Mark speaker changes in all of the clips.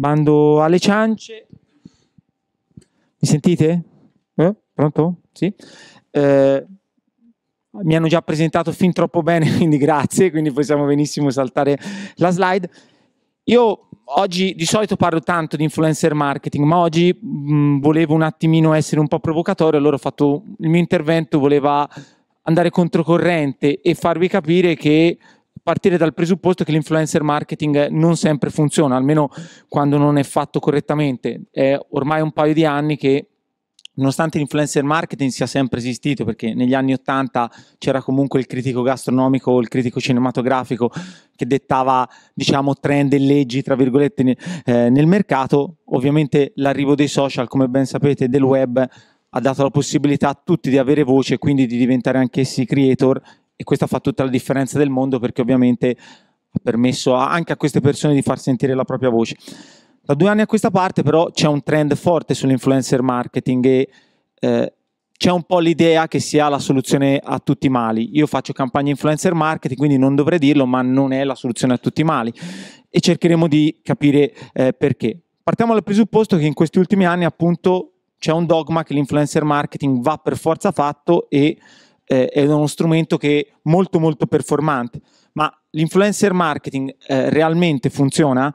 Speaker 1: Bando alle ciance. Mi sentite? Eh? Pronto? Sì? Eh, mi hanno già presentato fin troppo bene, quindi grazie, quindi possiamo benissimo saltare la slide. Io oggi di solito parlo tanto di influencer marketing, ma oggi mh, mm, volevo un attimino essere un po' provocatorio, allora ho fatto il mio intervento, voleva andare controcorrente e farvi capire che partire dal presupposto che l'influencer marketing non sempre funziona, almeno quando non è fatto correttamente. È ormai un paio di anni che nonostante l'influencer marketing sia sempre esistito, perché negli anni Ottanta c'era comunque il critico gastronomico o il critico cinematografico che dettava, diciamo, trend e leggi, tra virgolette, eh, nel mercato, ovviamente l'arrivo dei social, come ben sapete, del web ha dato la possibilità a tutti di avere voce e quindi di diventare anch'essi creator e questo fa tutta la differenza del mondo perché ovviamente ha permesso a, anche a queste persone di far sentire la propria voce. Da due anni a questa parte però c'è un trend forte sull'influencer marketing e eh, c'è un po' l'idea che sia la soluzione a tutti i mali. Io faccio campagne influencer marketing, quindi non dovrei dirlo, ma non è la soluzione a tutti i mali e cercheremo di capire eh, perché. Partiamo dal presupposto che in questi ultimi anni appunto c'è un dogma che l'influencer marketing va per forza fatto e eh, è uno strumento che è molto molto performante, ma l'influencer marketing eh, realmente funziona?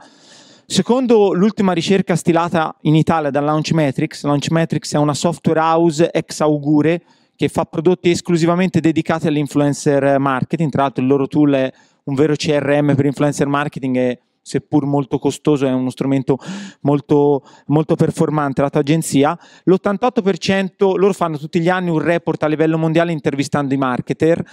Speaker 1: Secondo l'ultima ricerca stilata in Italia da Launchmetrics, Launchmetrics è una software house ex augure che fa prodotti esclusivamente dedicati all'influencer marketing, tra l'altro il loro tool è un vero CRM per influencer marketing e seppur molto costoso, è uno strumento molto, molto performante, la tua agenzia, l'88% loro fanno tutti gli anni un report a livello mondiale intervistando i marketer.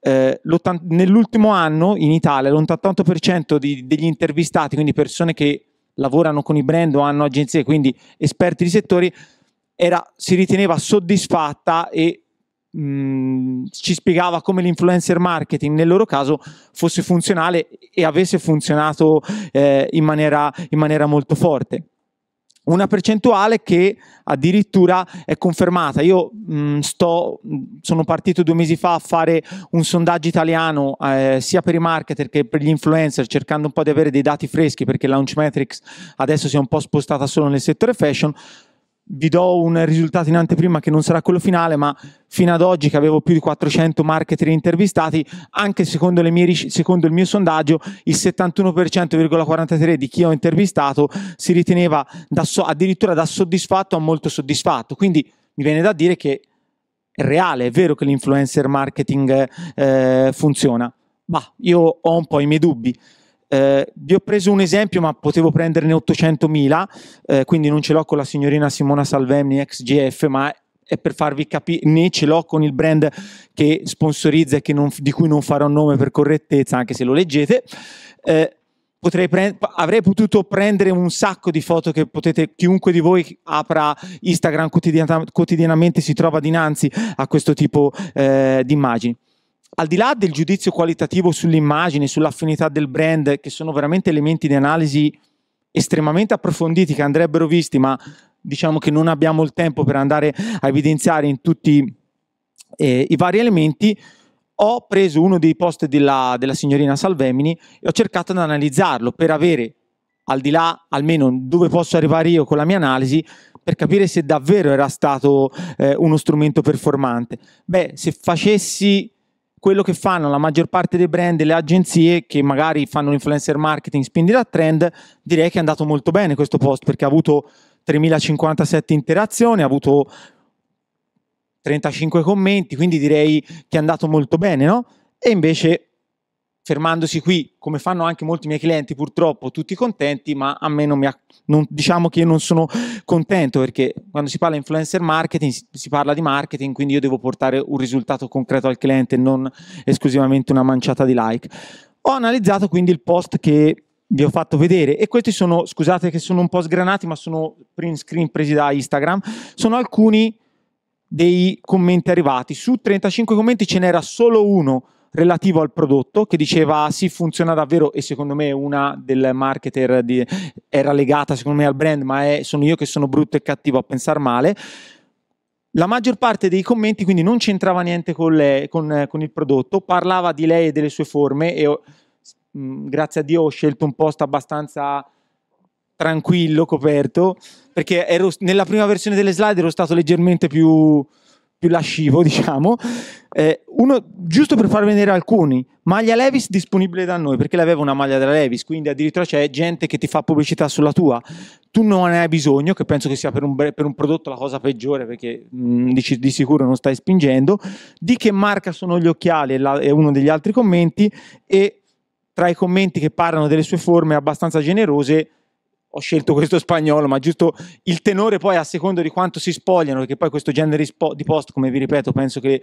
Speaker 1: Eh, nell'ultimo anno in Italia l'88% di, degli intervistati, quindi persone che lavorano con i brand o hanno agenzie, quindi esperti di settori, era, si riteneva soddisfatta e mh, mm, ci spiegava come l'influencer marketing nel loro caso fosse funzionale e avesse funzionato eh, in, maniera, in maniera molto forte una percentuale che addirittura è confermata. Io mh, mm, sto, sono partito due mesi fa a fare un sondaggio italiano eh, sia per i marketer che per gli influencer, cercando un po' di avere dei dati freschi perché Launchmetrics adesso si è un po' spostata solo nel settore fashion vi do un risultato in anteprima che non sarà quello finale, ma fino ad oggi che avevo più di 400 marketer intervistati, anche secondo, mie, secondo il mio sondaggio, il 71,43% di chi ho intervistato si riteneva da so, addirittura da soddisfatto a molto soddisfatto. Quindi mi viene da dire che è reale, è vero che l'influencer marketing eh, funziona. Ma io ho un po' i miei dubbi. Eh, vi ho preso un esempio, ma potevo prenderne 800.000, eh, quindi non ce l'ho con la signorina Simona Salvemni, ex GF, ma è per farvi capire, né ce l'ho con il brand che sponsorizza e che non, di cui non farò nome per correttezza, anche se lo leggete. Eh, Prend- avrei potuto prendere un sacco di foto che potete, chiunque di voi apra Instagram quotidian- quotidianamente si trova dinanzi a questo tipo eh, di immagini al di là del giudizio qualitativo sull'immagine, sull'affinità del brand, che sono veramente elementi di analisi estremamente approfonditi che andrebbero visti, ma diciamo che non abbiamo il tempo per andare a evidenziare in tutti eh, i vari elementi, ho preso uno dei post della, della signorina Salvemini e ho cercato di analizzarlo per avere, al di là almeno dove posso arrivare io con la mia analisi, per capire se davvero era stato eh, uno strumento performante. Beh, se facessi quello che fanno la maggior parte dei brand e le agenzie che magari fanno l'influencer marketing spinti da trend, direi che è andato molto bene questo post perché ha avuto 3057 interazioni, ha avuto 35 commenti, quindi direi che è andato molto bene, no? E invece fermandosi qui, come fanno anche molti miei clienti, purtroppo tutti contenti, ma a me non mi ha, non, diciamo che io non sono contento perché quando si parla di influencer marketing si parla di marketing, quindi io devo portare un risultato concreto al cliente, non esclusivamente una manciata di like. Ho analizzato quindi il post che vi ho fatto vedere e questi sono, scusate che sono un po' sgranati, ma sono print screen presi da Instagram, sono alcuni dei commenti arrivati. Su 35 commenti ce n'era solo uno relativo al prodotto che diceva sì funziona davvero e secondo me una del marketer di, era legata secondo me al brand ma è, sono io che sono brutto e cattivo a pensare male la maggior parte dei commenti quindi non c'entrava niente con, lei, con, con il prodotto parlava di lei e delle sue forme e mh, mhmm, grazie a Dio ho scelto un post abbastanza tranquillo coperto perché ero, nella prima versione delle slide ero stato leggermente più più lascivo, diciamo, eh, uno, giusto per far vedere alcuni, maglia Levis disponibile da noi, perché l'aveva una maglia della Levis, quindi addirittura c'è gente che ti fa pubblicità sulla tua, tu non ne hai bisogno, che penso che sia per un, per un prodotto la cosa peggiore, perché mh, mm, di, di, sicuro non stai spingendo, di che marca sono gli occhiali è, la, è uno degli altri commenti, e tra i commenti che parlano delle sue forme abbastanza generose ho scelto questo spagnolo, ma giusto il tenore poi a seconda di quanto si spogliano, perché poi questo genere di post, come vi ripeto, penso che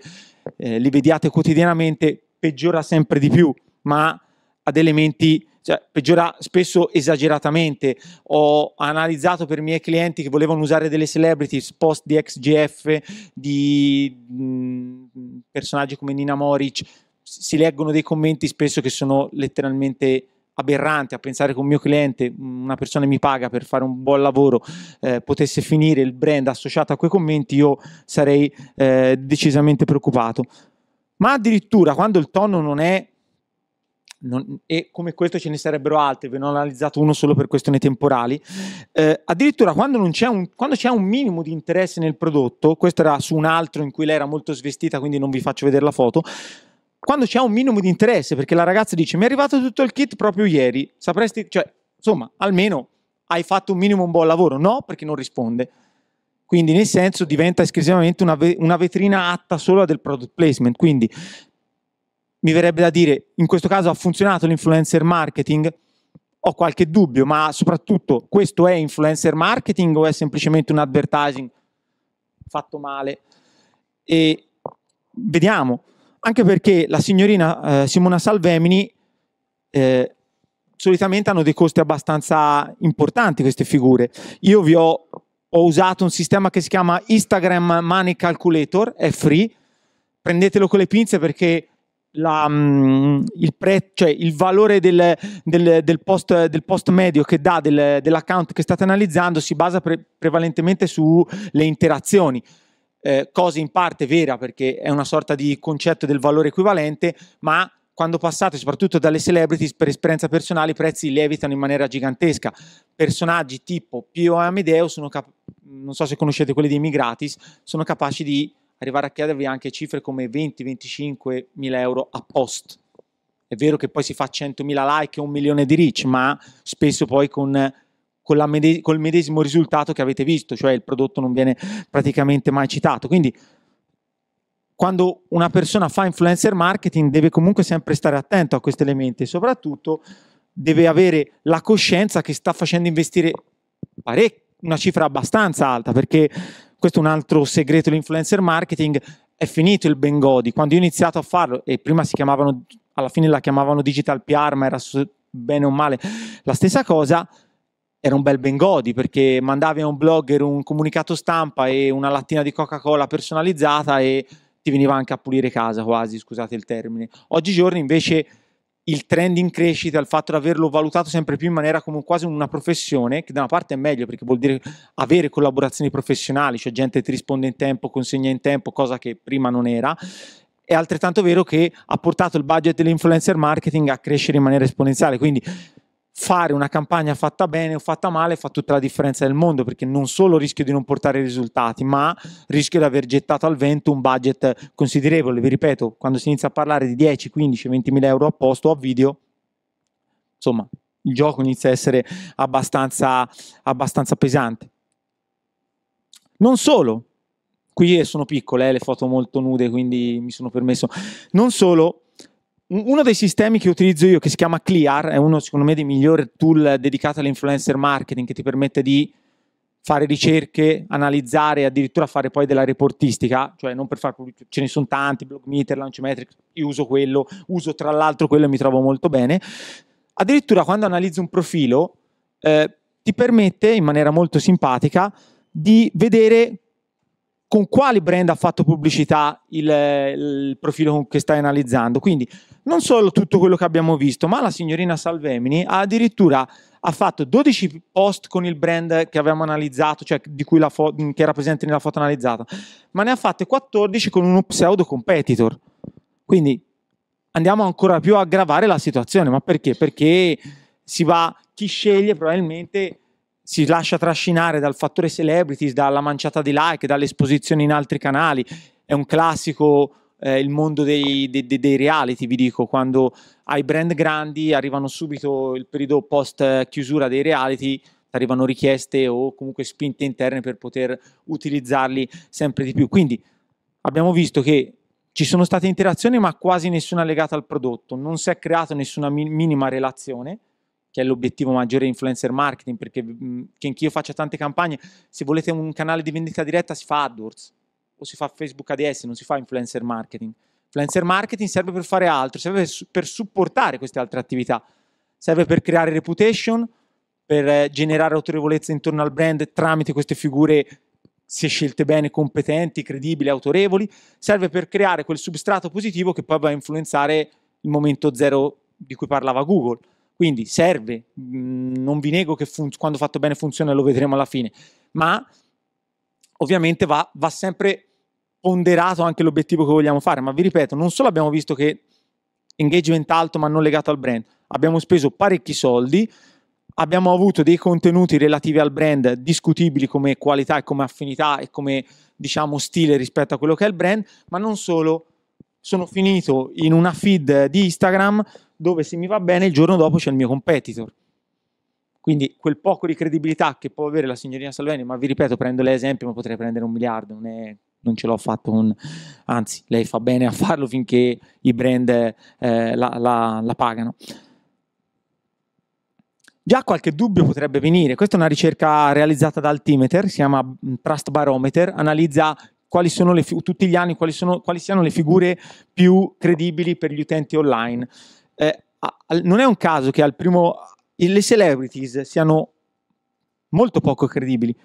Speaker 1: eh, li vediate quotidianamente, peggiora sempre di più, ma ad elementi, cioè peggiora spesso esageratamente. Ho analizzato per i miei clienti che volevano usare delle celebrities, post di XGF, di mh, personaggi come Nina Moric, si leggono dei commenti spesso che sono letteralmente aberrante a pensare che un mio cliente, una persona mi paga per fare un buon lavoro, eh, potesse finire il brand associato a quei commenti, io sarei eh, decisamente preoccupato. Ma addirittura quando il tono non è non, e come questo ce ne sarebbero altri, ve ne ho analizzato uno solo per questioni temporali. Eh, addirittura quando, c'è un, quando c'è un minimo di interesse nel prodotto, questo era su un altro in cui lei era molto svestita, quindi non vi faccio vedere la foto, quando c'è un minimo di interesse, perché la ragazza dice mi è arrivato tutto il kit proprio ieri, sapresti, cioè, insomma, almeno hai fatto un minimo un buon lavoro, no, perché non risponde. Quindi nel senso diventa esclusivamente una, ve- una vetrina atta solo del product placement, quindi mi verrebbe da dire, in questo caso ha funzionato l'influencer marketing? Ho qualche dubbio, ma soprattutto questo è influencer marketing o è semplicemente un advertising fatto male? E vediamo. Anche perché la signorina eh, Simona Salvemini eh, solitamente hanno dei costi abbastanza importanti queste figure. Io vi ho, ho usato un sistema che si chiama Instagram Money Calculator, è free, prendetelo con le pinze perché la, um, il, pre, cioè il, valore del, del, del, post, del, post, medio che dà dell'account che state analizzando si basa pre, prevalentemente sulle interazioni eh, cosa in parte vera perché è una sorta di concetto del valore equivalente, ma quando passate soprattutto dalle celebrities per esperienza personale i prezzi lievitano in maniera gigantesca. Personaggi tipo Pio e Amedeo, sono cap- non so se conoscete quelli dei Migratis, sono capaci di arrivare a chiedervi anche cifre come 20-25 mila euro a post. È vero che poi si fa 100.000 like e un milione di reach, ma spesso poi con con mede- col medesimo risultato che avete visto, cioè il prodotto non viene praticamente mai citato. Quindi quando una persona fa influencer marketing deve comunque sempre stare attento a questi elementi e soprattutto deve avere la coscienza che sta facendo investire parec- una cifra abbastanza alta perché questo è un altro segreto dell'influencer marketing è finito il Bengodi quando io ho iniziato a farlo e prima si chiamavano alla fine la chiamavano digital PR ma era bene o male la stessa cosa era un bel Bengodi perché mandavi a un blogger un comunicato stampa e una lattina di Coca-Cola personalizzata e ti veniva anche a pulire casa quasi, scusate il termine. Oggigiorno invece il trend in crescita, il fatto di averlo valutato sempre più in maniera come quasi una professione, che da una parte è meglio perché vuol dire avere collaborazioni professionali, cioè gente che ti risponde in tempo, consegna in tempo, cosa che prima non era, è altrettanto vero che ha portato il budget dell'influencer marketing a crescere in maniera esponenziale. Quindi fare una campagna fatta bene o fatta male fa tutta la differenza del mondo perché non solo rischio di non portare risultati ma rischio di aver gettato al vento un budget considerevole vi ripeto quando si inizia a parlare di 10 15 20 mila euro a posto a video insomma il gioco inizia a essere abbastanza, abbastanza pesante non solo qui sono piccole eh, le foto molto nude quindi mi sono permesso non solo uno dei sistemi che utilizzo io, che si chiama Clear, è uno secondo me dei migliori tool dedicati all'influencer marketing che ti permette di fare ricerche, analizzare, addirittura fare poi della reportistica, cioè non per fare pubblicità, ce ne sono tanti, Blogmeter, Launchmetrics, io uso quello, uso tra l'altro quello e mi trovo molto bene. Addirittura quando analizzi un profilo eh, ti permette in maniera molto simpatica di vedere con quali brand ha fatto pubblicità il, il, profilo che stai analizzando. Quindi non solo tutto quello che abbiamo visto, ma la signorina Salvemini ha addirittura ha fatto 12 post con il brand che avevamo analizzato, cioè di cui la fo- che era presente nella foto analizzata, ma ne ha fatte 14 con uno pseudo competitor. Quindi andiamo ancora più a aggravare la situazione, ma perché? Perché si va, chi sceglie probabilmente si lascia trascinare dal fattore celebrities, dalla manciata di like, dall'esposizione in altri canali. È un classico eh, il mondo dei, dei, dei, reality, vi dico, quando ai brand grandi arrivano subito il periodo post chiusura dei reality, arrivano richieste o comunque spinte interne per poter utilizzarli sempre di più. Quindi abbiamo visto che ci sono state interazioni ma quasi nessuna legata al prodotto, non si è creata nessuna minima relazione che è l'obiettivo maggiore influencer marketing, perché mhmm, che anch'io faccia tante campagne, se volete un canale di vendita diretta si fa AdWords o si fa Facebook ADS, non si fa influencer marketing. Influencer marketing serve per fare altro, serve per supportare queste altre attività, serve per creare reputation, per eh, generare autorevolezza intorno al brand tramite queste figure, se scelte bene, competenti, credibili, autorevoli, serve per creare quel substrato positivo che poi va a influenzare il momento zero di cui parlava Google quindi serve, mm, non vi nego che fun- quando fatto bene funziona, lo vedremo alla fine, ma ovviamente va, va sempre ponderato anche l'obiettivo che vogliamo fare, ma vi ripeto, non solo abbiamo visto che engagement alto ma non legato al brand, abbiamo speso parecchi soldi, abbiamo avuto dei contenuti relativi al brand discutibili come qualità e come affinità e come diciamo stile rispetto a quello che è il brand, ma non solo. Sono finito in una feed di Instagram dove se mi va bene il giorno dopo c'è il mio competitor. Quindi quel poco di credibilità che può avere la signorina Salveni, ma vi ripeto, prendo l'esempio, ma potrei prendere un miliardo, non, è, non ce l'ho fatto un... anzi, lei fa bene a farlo finché i brand eh, la, la, la pagano. Già qualche dubbio potrebbe venire, questa è una ricerca realizzata da Altimeter, si chiama mm, Trust Barometer, analizza quali sono le, tutti gli anni quali, sono, quali siano le figure più credibili per gli utenti online eh, non è un caso che al primo le celebrities siano molto poco credibili.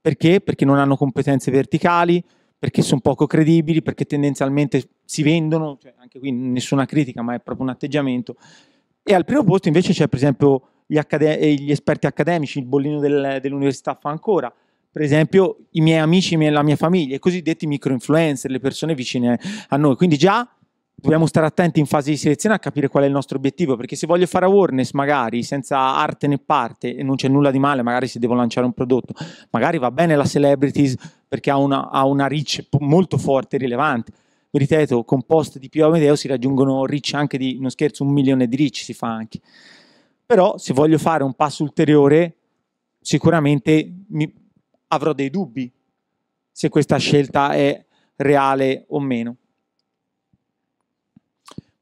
Speaker 1: Perché? Perché non hanno competenze verticali, perché sono poco credibili, perché tendenzialmente si vendono, cioè anche qui nessuna critica, ma è proprio un atteggiamento. E al primo posto invece c'è per esempio gli, accade- eh, gli esperti accademici, il bollino del, dell'università fa ancora, per esempio i miei amici e la mia famiglia, i cosiddetti micro-influencer, le persone vicine a noi. Quindi già dobbiamo stare attenti in fase di selezione a capire qual è il nostro obiettivo, perché se voglio fare awareness magari senza arte né parte e non c'è nulla di male, magari se devo lanciare un prodotto, magari va bene la celebrities perché ha una, ha una reach molto forte e rilevante. ripeto, con post di Pio Amedeo si raggiungono reach anche di, non scherzo, un milione di reach si fa anche. Però se voglio fare un passo ulteriore, sicuramente mi, avrò dei dubbi se questa scelta è reale o meno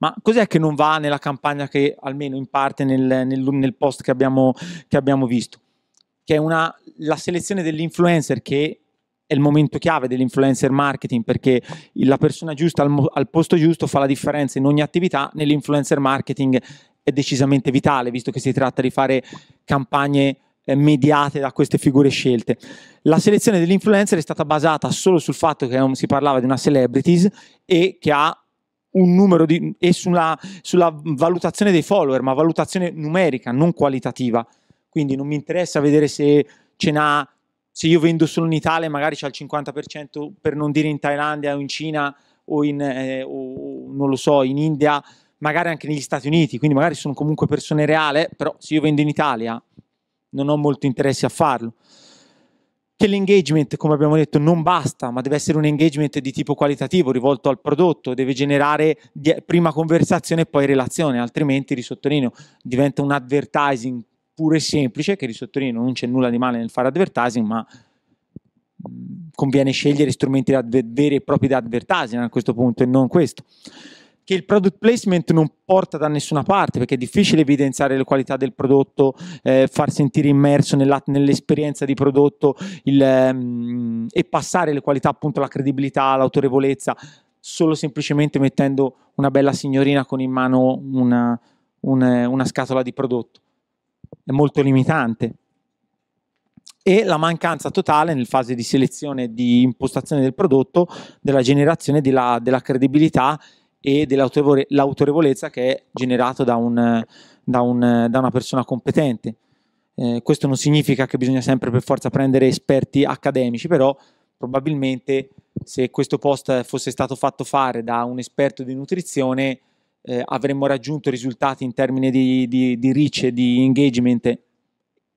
Speaker 1: ma cos'è che non va nella campagna che almeno in parte nel, nel, nel post che abbiamo, che abbiamo, visto? Che è una, la selezione dell'influencer che è il momento chiave dell'influencer marketing perché la persona giusta al, al posto giusto fa la differenza in ogni attività, nell'influencer marketing è decisamente vitale visto che si tratta di fare campagne eh, mediate da queste figure scelte. La selezione dell'influencer è stata basata solo sul fatto che si parlava di una celebrities e che ha un numero di, e sulla, sulla valutazione dei follower, ma valutazione numerica, non qualitativa. Quindi non mi interessa vedere se ce n'ha, se io vendo solo in Italia magari c'è il 50% per non dire in Thailandia o in Cina o in, eh, o, non lo so, in India, magari anche negli Stati Uniti, quindi magari sono comunque persone reali, però se io vendo in Italia non ho molto interesse a farlo che l'engagement, come abbiamo detto, non basta, ma deve essere un engagement di tipo qualitativo, rivolto al prodotto, deve generare prima conversazione e poi relazione, altrimenti, risottolineo, diventa un advertising pure e semplice, che risottolineo, non c'è nulla di male nel fare advertising, ma mm, conviene scegliere strumenti veri e propri da advertising a questo punto e non questo che il product placement non porta da nessuna parte perché è difficile evidenziare le qualità del prodotto, eh, far sentire immerso nella, nell'esperienza di prodotto il, ehm, e passare le qualità appunto alla credibilità, all'autorevolezza solo semplicemente mettendo una bella signorina con in mano una, una, una scatola di prodotto. È molto limitante e la mancanza totale nel fase di selezione e di impostazione del prodotto della generazione della, della credibilità e dell'autorevolezza che è generata da, un, da, un, da una persona competente. Eh, questo non significa che bisogna sempre per forza prendere esperti accademici, però probabilmente se questo post fosse stato fatto fare da un esperto di nutrizione eh, avremmo raggiunto risultati in termini di, di, di reach e di engagement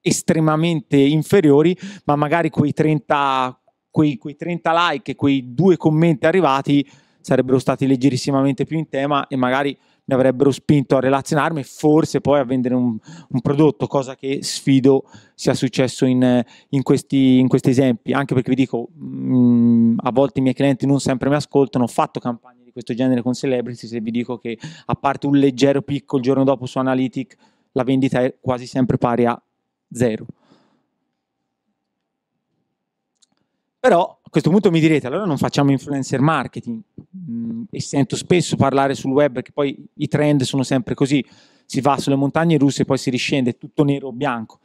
Speaker 1: estremamente inferiori, ma magari quei 30, quei, quei 30 like e quei due commenti arrivati sarebbero stati leggerissimamente più in tema e magari mi avrebbero spinto a relazionarmi e forse poi a vendere un, un, prodotto, cosa che sfido sia successo in, in, questi, in questi, esempi, anche perché vi dico, mh, mm, a volte i miei clienti non sempre mi ascoltano, ho fatto campagne di questo genere con celebrity, se vi dico che a parte un leggero picco il giorno dopo su Analytics, la vendita è quasi sempre pari a zero. Però questo punto mi direte, allora non facciamo influencer marketing, mm, e sento spesso parlare sul web, che poi i trend sono sempre così, si va sulle montagne russe e poi si riscende, tutto nero o bianco.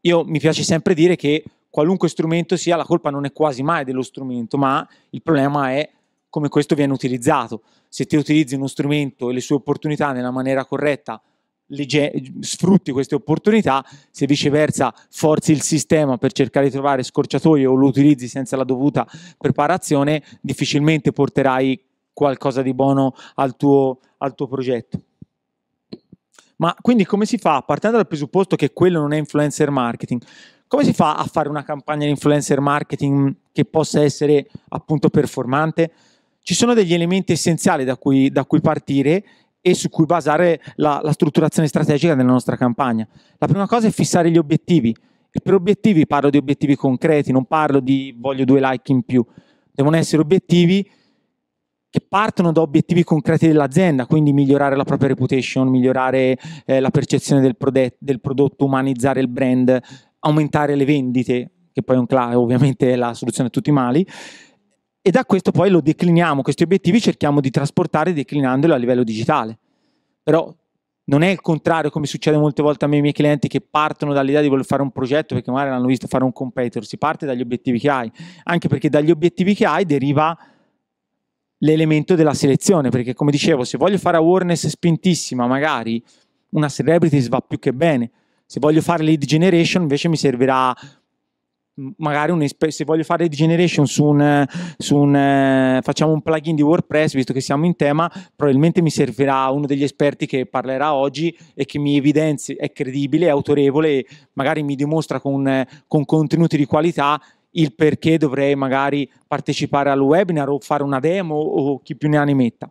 Speaker 1: Io mi piace sempre dire che qualunque strumento sia, la colpa non è quasi mai dello strumento, ma il problema è come questo viene utilizzato. Se te utilizzi uno strumento e le sue opportunità nella maniera corretta sfrutti queste opportunità, se viceversa forzi il sistema per cercare di trovare scorciatoie o lo utilizzi senza la dovuta preparazione, difficilmente porterai qualcosa di buono al tuo, al tuo progetto. Ma quindi come si fa, partendo dal presupposto che quello non è influencer marketing, come si fa a fare una campagna di influencer marketing che possa essere appunto performante? Ci sono degli elementi essenziali da cui, da cui partire e su cui basare la, la strutturazione strategica della nostra campagna. La prima cosa è fissare gli obiettivi. E per obiettivi parlo di obiettivi concreti, non parlo di voglio due like in più. Devono essere obiettivi che partono da obiettivi concreti dell'azienda, quindi migliorare la propria reputation, migliorare eh, la percezione del, prodet- del prodotto, umanizzare il brand, aumentare le vendite, che poi è un cl- ovviamente è la soluzione a tutti i mali, e da questo poi lo decliniamo, questi obiettivi cerchiamo di trasportare declinandoli a livello digitale. Però non è il contrario come succede molte volte a me i miei clienti che partono dall'idea di voler fare un progetto perché magari l'hanno visto fare un competitor, si parte dagli obiettivi che hai, anche perché dagli obiettivi che hai deriva l'elemento della selezione, perché come dicevo, se voglio fare awareness spintissima, magari una celebrities va più che bene, se voglio fare lead generation invece mi servirà magari un, se voglio fare degeneration su un, su un uh, facciamo un plugin di WordPress visto che siamo in tema probabilmente mi servirà uno degli esperti che parlerà oggi e che mi evidenzi è credibile, è autorevole magari mi dimostra con, con contenuti di qualità il perché dovrei magari partecipare al webinar o fare una demo o chi più ne ha ne metta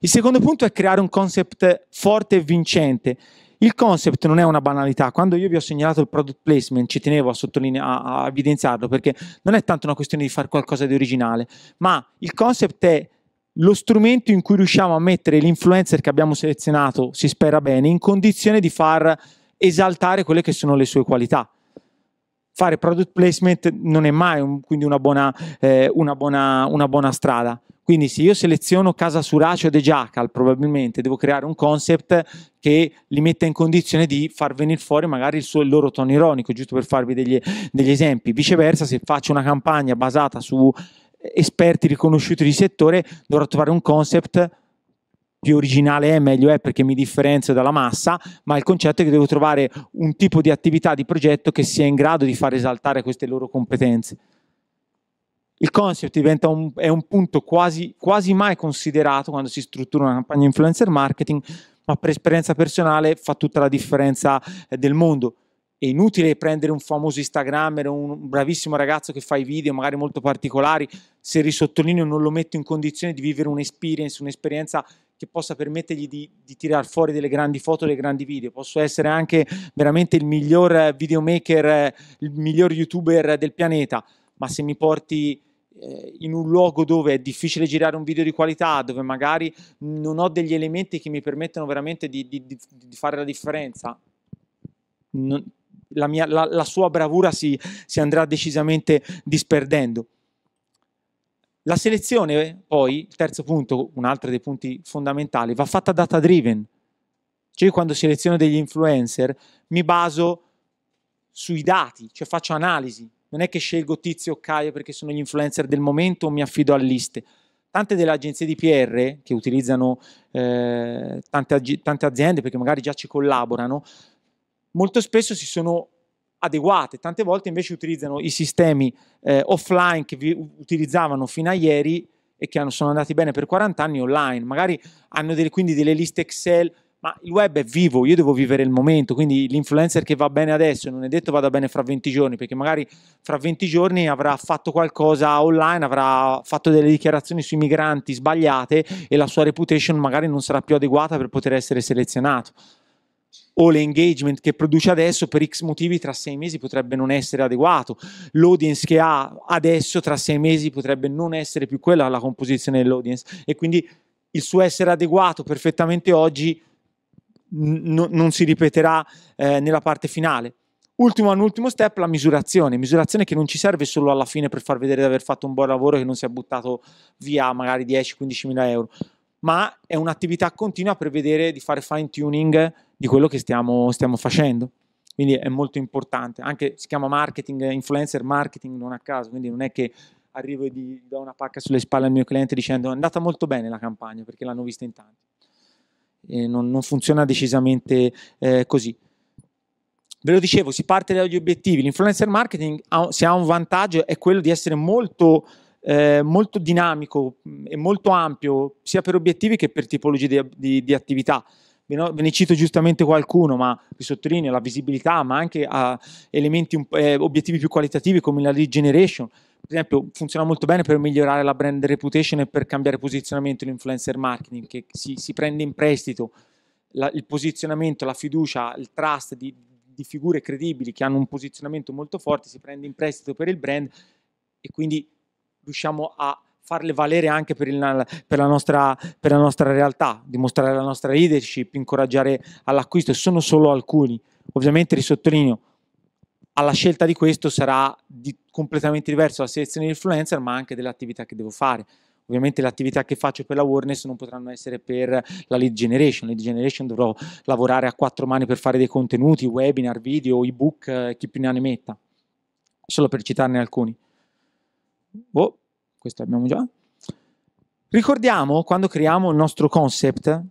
Speaker 1: il secondo punto è creare un concept forte e vincente il concept non è una banalità, quando io vi ho segnalato il product placement ci tenevo a, sottoline- a, a evidenziarlo perché non è tanto una questione di fare qualcosa di originale, ma il concept è lo strumento in cui riusciamo a mettere l'influencer che abbiamo selezionato, si spera bene, in condizione di far esaltare quelle che sono le sue qualità. Fare product placement non è mai un, quindi una buona, eh, una buona, una buona strada. Quindi se io seleziono Casa Suracio o De Jackal, probabilmente devo creare un concept che li metta in condizione di far venire fuori magari il, suo, il loro tono ironico, giusto per farvi degli, degli esempi. Viceversa, se faccio una campagna basata su eh, esperti riconosciuti di settore, dovrò trovare un concept più originale è, eh, meglio è perché mi differenzio dalla massa, ma il concetto è che devo trovare un tipo di attività, di progetto che sia in grado di far esaltare queste loro competenze il concept un, è un punto quasi, quasi mai considerato quando si struttura una campagna influencer marketing, ma per esperienza personale fa tutta la differenza eh, del mondo. È inutile prendere un famoso Instagrammer, un bravissimo ragazzo che fa i video magari molto particolari, se risottolineo non lo metto in condizione di vivere un'esperienza, un'esperienza che possa permettergli di, di tirar fuori delle grandi foto, dei grandi video. Posso essere anche veramente il miglior eh, videomaker, eh, il miglior youtuber del pianeta, ma se mi porti eh, in un luogo dove è difficile girare un video di qualità, dove magari non ho degli elementi che mi permettono veramente di, di, di, di fare la differenza, non, la, mia, la, la, sua bravura si, si andrà decisamente disperdendo. La selezione, poi, il terzo punto, un altro dei punti fondamentali, va fatta data driven. Cioè io quando seleziono degli influencer mi baso sui dati, cioè faccio analisi, non è che scelgo Tizio o Caio perché sono gli influencer del momento o mi affido a liste. Tante delle agenzie di PR che utilizzano eh, tante, tante aziende perché magari già ci collaborano, molto spesso si sono adeguate, tante volte invece utilizzano i sistemi eh, offline che vi utilizzavano fino a ieri e che sono andati bene per 40 anni online, magari hanno delle, quindi delle liste Excel ma il web è vivo, io devo vivere il momento, quindi l'influencer che va bene adesso non è detto vada bene fra 20 giorni, perché magari fra 20 giorni avrà fatto qualcosa online, avrà fatto delle dichiarazioni sui migranti sbagliate e la sua reputation magari non sarà più adeguata per poter essere selezionato. O l'engagement che produce adesso per X motivi tra sei mesi potrebbe non essere adeguato, l'audience che ha adesso tra sei mesi potrebbe non essere più quella la composizione dell'audience e quindi il suo essere adeguato perfettamente oggi n- non si ripeterà eh, nella parte finale. Ultimo all'ultimo step, la misurazione. Misurazione che non ci serve solo alla fine per far vedere di aver fatto un buon lavoro e che non si è buttato via magari 10-15 mila euro, ma è un'attività continua per vedere di fare fine tuning di quello che stiamo, stiamo facendo. Quindi è molto importante. Anche si chiama marketing, influencer marketing non a caso, quindi non è che arrivo e do una pacca sulle spalle al mio cliente dicendo è andata molto bene la campagna perché l'hanno vista in tanti eh, non, non, funziona decisamente eh, così. Ve lo dicevo, si parte dagli obiettivi. L'influencer marketing, ha, se ha un vantaggio, è quello di essere molto, eh, molto dinamico mm, e molto ampio, sia per obiettivi che per tipologie di, di, di attività ve ne cito giustamente qualcuno, ma vi sottolineo la visibilità, ma anche a elementi, eh, obiettivi più qualitativi come la lead generation, per esempio, funziona molto bene per migliorare la brand reputation e per cambiare posizionamento l'influencer marketing, che si, si prende in prestito la, il posizionamento, la fiducia, il trust di, di figure credibili che hanno un posizionamento molto forte, si prende in prestito per il brand e quindi riusciamo a farle valere anche per, il, per, la nostra, per, la nostra, realtà, dimostrare la nostra leadership, incoraggiare all'acquisto, sono solo alcuni. Ovviamente risottolineo, alla scelta di questo sarà di, completamente diverso la selezione di influencer, ma anche delle attività che devo fare. Ovviamente le attività che faccio per la Warness non potranno essere per la lead generation. Lead generation dovrò lavorare a quattro mani per fare dei contenuti, webinar, video, ebook, eh, chi più ne ha ne metta. Solo per citarne alcuni. Oh, questo abbiamo già. Ricordiamo, quando creiamo il nostro concept,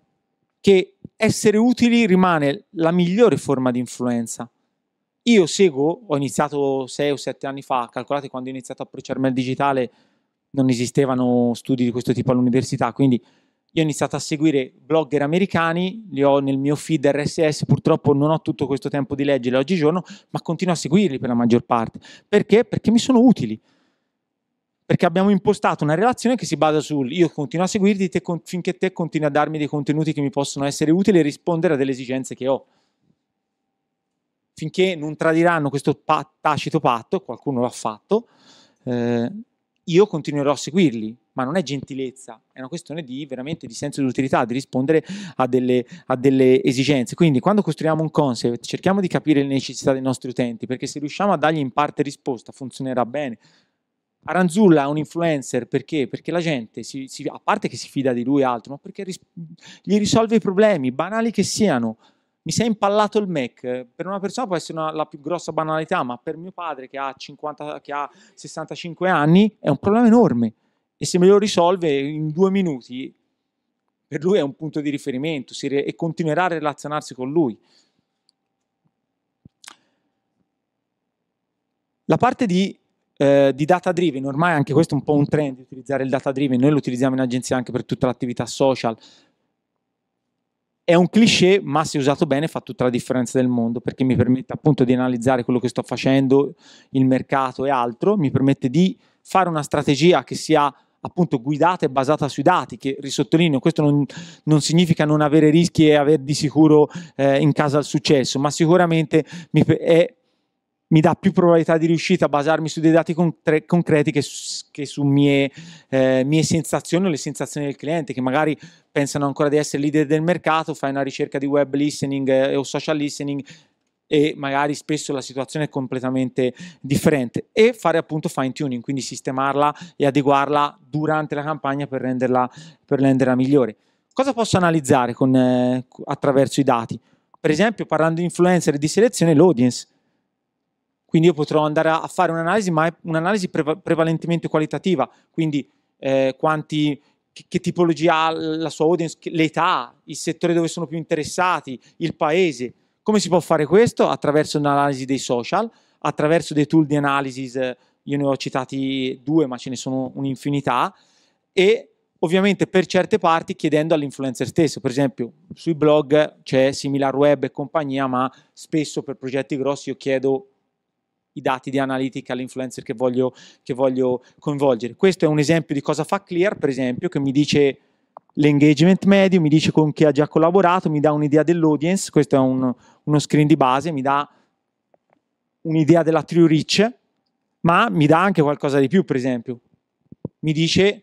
Speaker 1: che essere utili rimane la migliore forma di influenza io seguo, ho iniziato 6 o 7 anni fa, calcolate quando ho iniziato a approcciarmi al digitale non esistevano studi di questo tipo all'università, quindi io ho iniziato a seguire blogger americani, li ho nel mio feed RSS, purtroppo non ho tutto questo tempo di leggere oggigiorno, ma continuo a seguirli per la maggior parte. Perché? Perché mi sono utili. Perché abbiamo impostato una relazione che si basa sul io continuo a seguirti te, finché te continui a darmi dei contenuti che mi possono essere utili e rispondere a delle esigenze che ho finché non tradiranno questo pat- tacito patto, qualcuno l'ha fatto, eh, io continuerò a seguirli, ma non è gentilezza, è una questione di veramente di senso di utilità, di rispondere a delle, a delle, esigenze. Quindi quando costruiamo un concept cerchiamo di capire le necessità dei nostri utenti, perché se riusciamo a dargli in parte risposta funzionerà bene. Aranzulla è un influencer perché? Perché la gente, si, si, a parte che si fida di lui e altro, ma perché ris- gli risolve i problemi, banali che siano, mi si è impallato il Mac. Per una persona può essere una, la più grossa banalità, ma per mio padre che ha, 50, che ha 65 anni è un problema enorme. E se me lo risolve in due minuti, per lui è un punto di riferimento re- e continuerà a relazionarsi con lui. La parte di, eh, di, data driven, ormai anche questo è un po' un trend utilizzare il data driven, noi lo utilizziamo in agenzia anche per tutta l'attività social, è un cliché, ma se usato bene fa tutta la differenza del mondo, perché mi permette appunto di analizzare quello che sto facendo, il mercato e altro, mi permette di fare una strategia che sia appunto guidata e basata sui dati, che risottolineo, questo non, non significa non avere rischi e avere di sicuro eh, in casa il successo, ma sicuramente mi, è mi dà più probabilità di riuscita a basarmi su dei dati concre- concreti che, su, che su mie, eh, mie, sensazioni o le sensazioni del cliente che magari pensano ancora di essere leader del mercato, fai una ricerca di web listening eh, o social listening e magari spesso la situazione è completamente differente e fare appunto fine tuning, quindi sistemarla e adeguarla durante la campagna per renderla, per renderla migliore. Cosa posso analizzare con, eh, attraverso i dati? Per esempio parlando di influencer e di selezione, l'audience quindi io potrò andare a fare un'analisi, ma è un'analisi prevalentemente qualitativa, quindi eh, quanti, che, che, tipologia ha la sua audience, l'età, il settore dove sono più interessati, il paese. Come si può fare questo? Attraverso un'analisi dei social, attraverso dei tool di analisi, eh, io ne ho citati due, ma ce ne sono un'infinità, e ovviamente per certe parti chiedendo all'influencer stesso, per esempio sui blog c'è Similar Web e compagnia, ma spesso per progetti grossi io chiedo i dati di analytica all'influencer che voglio, che voglio coinvolgere. Questo è un esempio di cosa fa Clear, per esempio, che mi dice l'engagement medio, mi dice con chi ha già collaborato, mi dà un'idea dell'audience, questo è un, uno screen di base, mi dà un'idea della true reach, ma mi dà anche qualcosa di più, per esempio. Mi dice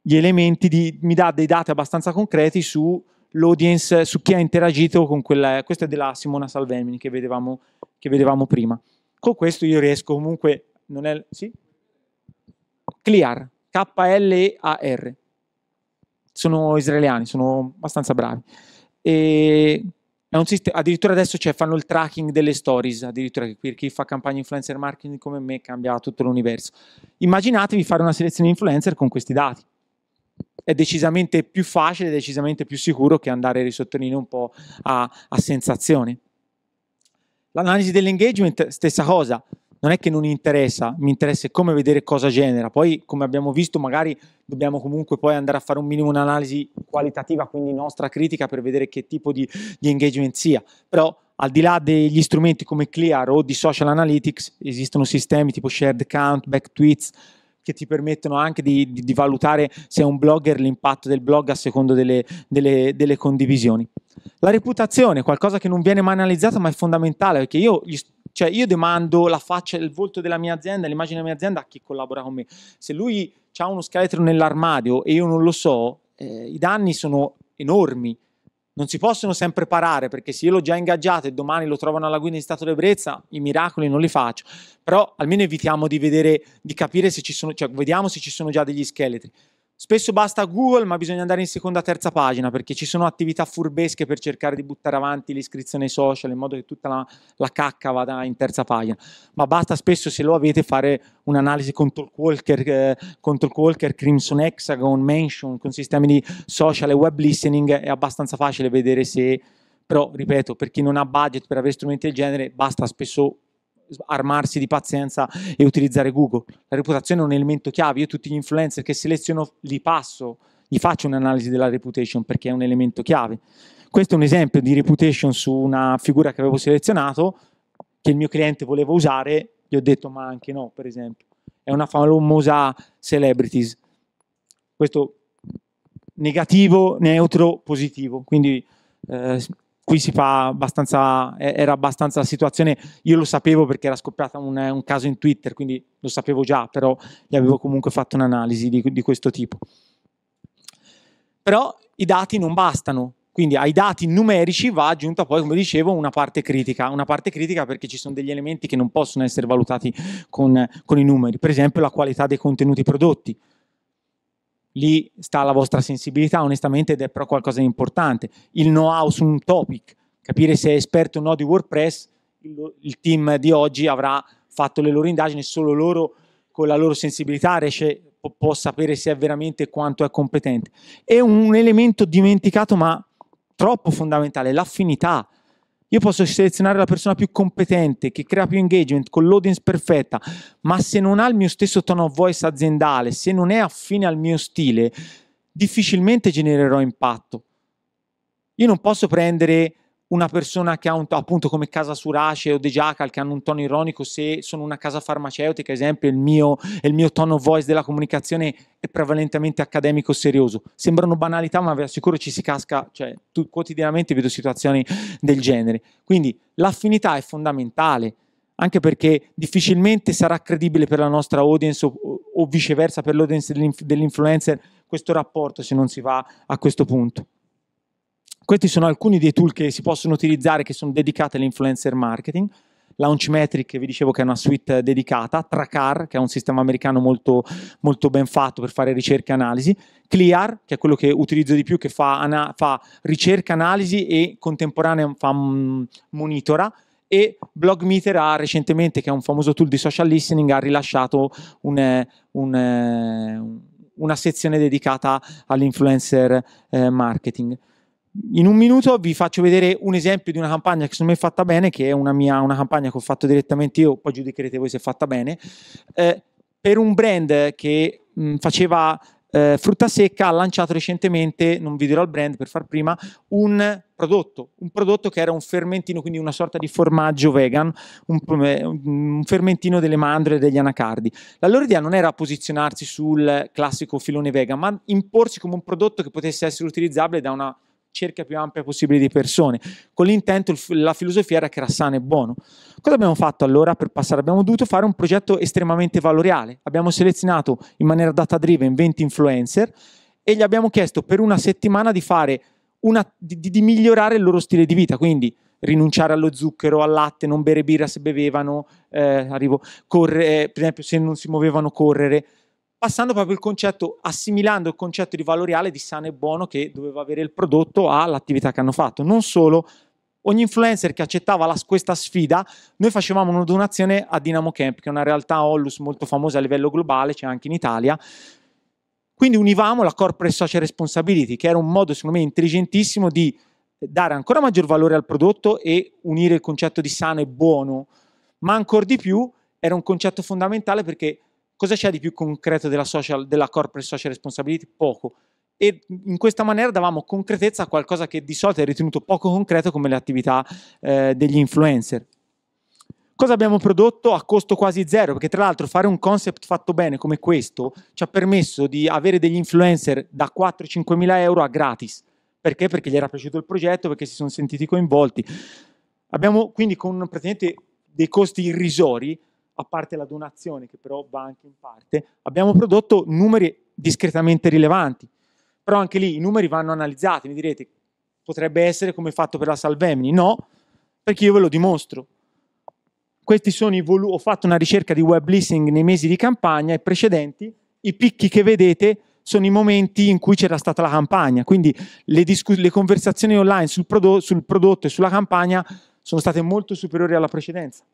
Speaker 1: gli elementi, di, mi dà dei dati abbastanza concreti sull'audience, su chi ha interagito con quella, questa è della Simona Salvemini che vedevamo, che vedevamo prima con questo io riesco comunque, non è, sì? Clear, K-L-E-A-R. Sono israeliani, sono abbastanza bravi. E Sistema, addirittura adesso cioè, fanno il tracking delle stories, addirittura chi fa campagna influencer marketing come me cambia tutto l'universo. Immaginatevi fare una selezione influencer con questi dati. È decisamente più facile, decisamente più sicuro che andare, risottolineo, un po' a, a sensazione. L'analisi dell'engagement, stessa cosa, non è che non interessa, mi interessa come vedere cosa genera. Poi, come abbiamo visto, magari dobbiamo comunque poi andare a fare un minimo un'analisi qualitativa, quindi nostra critica per vedere che tipo di, di engagement sia. Però al di là degli strumenti come Clear o di social analytics, esistono sistemi tipo shared count, back tweets, che ti permettono anche di, di, di, valutare se è un blogger l'impatto del blog a secondo delle, delle, delle condivisioni. La reputazione, qualcosa che non viene mai analizzata ma è fondamentale perché io, cioè io demando la faccia, il volto della mia azienda, l'immagine della mia azienda a chi collabora con me. Se lui ha uno scheletro nell'armadio e io non lo so, eh, i danni sono enormi non si possono sempre parare perché se io l'ho già ingaggiato e domani lo trovano alla guida in stato di ebbrezza, i miracoli non li faccio. Però almeno evitiamo di vedere, di capire se ci sono, cioè vediamo se ci sono già degli scheletri. Spesso basta Google, ma bisogna andare in seconda terza pagina perché ci sono attività furbesche per cercare di buttare avanti l'iscrizione ai social in modo che tutta la, la cacca vada in terza pagina. Ma basta spesso, se lo avete, fare un'analisi con Talkwalker, eh, con Talkwalker, Crimson Hexagon, Mansion, con sistemi di social e web listening. È abbastanza facile vedere se, però, ripeto, per chi non ha budget per avere strumenti del genere, basta spesso armarsi di pazienza e utilizzare Google. La reputazione è un elemento chiave, io tutti gli influencer che seleziono li passo, gli faccio un'analisi della reputation perché è un elemento chiave. Questo è un esempio di reputation su una figura che avevo selezionato, che il mio cliente voleva usare, gli ho detto ma anche no, per esempio. È una famosa celebrities. Questo negativo, neutro, positivo. Quindi eh, qui si fa abbastanza, era abbastanza la situazione, io lo sapevo perché era scoppiato un, un, caso in Twitter, quindi lo sapevo già, però gli avevo comunque fatto un'analisi di, di questo tipo. Però i dati non bastano, quindi ai dati numerici va aggiunta poi, come dicevo, una parte critica, una parte critica perché ci sono degli elementi che non possono essere valutati con, con i numeri, per esempio la qualità dei contenuti prodotti lì sta la vostra sensibilità, onestamente, ed è però qualcosa di importante. Il know-how su un topic, capire se è esperto o no di WordPress, il team di oggi avrà fatto le loro indagini, solo loro con la loro sensibilità riesce, può, può sapere se è veramente quanto è competente. E un elemento dimenticato ma troppo fondamentale, l'affinità. Io posso selezionare la persona più competente, che crea più engagement, con l'audience perfetta, ma se non ha il mio stesso tone of voice aziendale, se non è affine al mio stile, difficilmente genererò impatto. Io non posso prendere una persona che ha un, appunto come Casa Surace o De Jackal che hanno un tono ironico, se sono una casa farmaceutica, ad esempio, il mio, il mio tono voice della comunicazione è prevalentemente accademico serioso. Sembrano banalità, ma vi assicuro ci si casca, cioè tu, quotidianamente vedo situazioni del genere. Quindi l'affinità è fondamentale, anche perché difficilmente sarà credibile per la nostra audience o, o viceversa per l'audience dell'influencer questo rapporto se non si va a questo punto. Questi sono alcuni dei tool che si possono utilizzare che sono dedicati all'influencer marketing. Launchmetric, che vi dicevo che è una suite dedicata, Tracar, che è un sistema americano molto, molto ben fatto per fare ricerca e analisi, Clear, che è quello che utilizzo di più, che fa, ana- fa ricerca, analisi e contemporanea fa, m- mm, monitora, e Blogmeter ha recentemente, che è un famoso tool di social listening, ha rilasciato un, eh, un, eh, una sezione dedicata all'influencer eh, marketing in un minuto vi faccio vedere un esempio di una campagna che secondo me è fatta bene, che è una, mia, una campagna che ho fatto direttamente io, poi giudicherete voi se è fatta bene, eh, per un brand che mh, faceva eh, frutta secca ha lanciato recentemente, non vi dirò il brand per far prima, un prodotto, un prodotto che era un fermentino, quindi una sorta di formaggio vegan, un, eh, un fermentino delle mandorle e degli anacardi. La loro idea non era posizionarsi sul classico filone vegan, ma imporsi come un prodotto che potesse essere utilizzabile da una cerca più ampia possibile di persone, con l'intento, la filosofia era che era sano e buono. Cosa abbiamo fatto allora per passare? Abbiamo dovuto fare un progetto estremamente valoriale, abbiamo selezionato in maniera data driven 20 influencer e gli abbiamo chiesto per una settimana di, una, di, di migliorare il loro stile di vita, quindi rinunciare allo zucchero, al latte, non bere birra se bevevano, eh, arrivo, corre, per esempio se non si muovevano correre, passando proprio il concetto, assimilando il concetto di valoriale di sano e buono che doveva avere il prodotto all'attività che hanno fatto. Non solo, ogni influencer che accettava la, questa sfida, noi facevamo una donazione a Dynamo Camp, che è una realtà Ollus molto famosa a livello globale, c'è cioè anche in Italia. Quindi univamo la corporate social responsibility, che era un modo, secondo me, intelligentissimo di dare ancora maggior valore al prodotto e unire il concetto di sano e buono, ma ancora di più era un concetto fondamentale perché Cosa c'è di più concreto della, social, della corporate social responsibility? Poco. E in questa maniera davamo concretezza a qualcosa che di solito è ritenuto poco concreto come le attività eh, degli influencer. Cosa abbiamo prodotto a costo quasi zero? Perché tra l'altro fare un concept fatto bene come questo ci ha permesso di avere degli influencer da 4-5 mila euro a gratis. Perché? Perché gli era piaciuto il progetto, perché si sono sentiti coinvolti. Abbiamo quindi con praticamente dei costi irrisori a parte la donazione che però va anche in parte, abbiamo prodotto numeri discretamente rilevanti. Però anche lì i numeri vanno analizzati, mi direte potrebbe essere come fatto per la Salvemini, no, perché io ve lo dimostro. Questi sono i ho fatto una ricerca di web leasing nei mesi di campagna e precedenti, i picchi che vedete sono i momenti in cui c'era stata la campagna, quindi le, le conversazioni online sul, prodo sul prodotto e sulla campagna sono state molto superiori alla precedenza.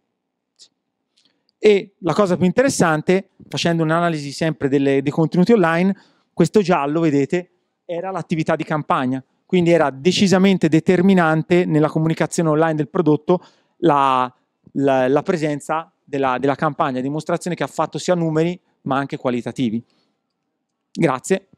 Speaker 1: E la cosa più interessante, facendo un'analisi sempre delle, dei contenuti online, questo giallo, vedete, era l'attività di campagna, quindi era decisamente determinante nella comunicazione online del prodotto la, la, la presenza della, della campagna, dimostrazione che ha fatto sia numeri ma anche qualitativi. Grazie.